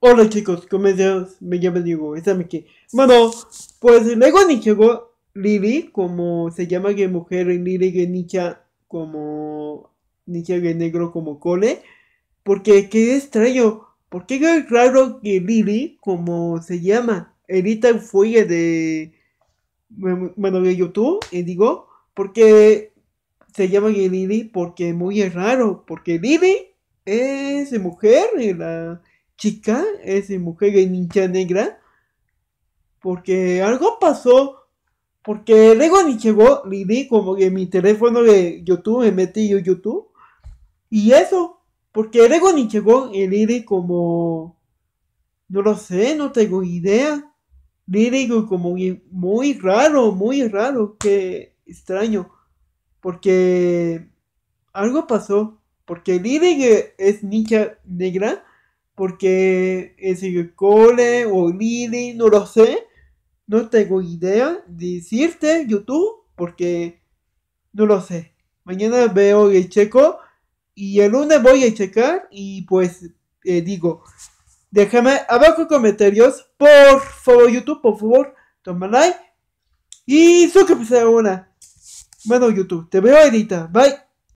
Hola chicos, ¿Cómo estás? Me llamo Diego, me que. Bueno, pues luego ni llegó Lily, como se llama que mujer, Lili que nicha como nicha que negro como cole. Porque qué extraño, porque qué raro que Lili, como se llama, edita fue de bueno de YouTube, y digo, porque se llama Lili porque muy es raro, porque Lili es mujer y la chica, es mujer y ninja negra, porque algo pasó. Porque luego ni llegó, Lili como que mi teléfono de YouTube, me metí yo YouTube. Y eso, porque luego ni llegó y Lili como... No lo sé, no tengo idea. Lili como muy raro, muy raro, que extraño. Porque algo pasó. Porque Lili es ninja negra porque el cole o Lili, no lo sé, no tengo idea de decirte YouTube, porque no lo sé. Mañana veo el checo y el lunes voy a checar y pues eh, digo, déjame abajo comentarios, por favor YouTube, por favor, toma like y que a una. Bueno YouTube, te veo ahorita, bye.